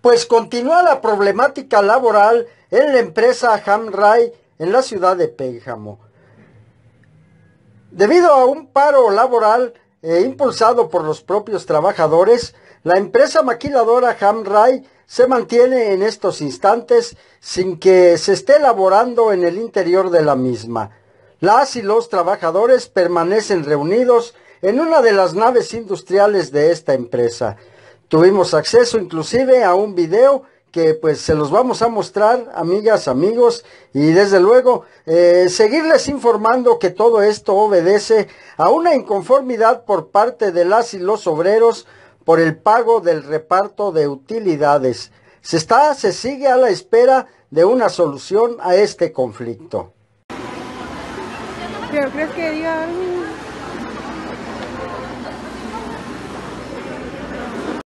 pues continúa la problemática laboral en la empresa Hamray en la ciudad de Pénjamo. Debido a un paro laboral eh, impulsado por los propios trabajadores, la empresa maquiladora Hamray se mantiene en estos instantes sin que se esté laborando en el interior de la misma. Las y los trabajadores permanecen reunidos en una de las naves industriales de esta empresa. Tuvimos acceso inclusive a un video que pues se los vamos a mostrar, amigas, amigos, y desde luego eh, seguirles informando que todo esto obedece a una inconformidad por parte de las y los obreros por el pago del reparto de utilidades. Se está, se sigue a la espera de una solución a este conflicto.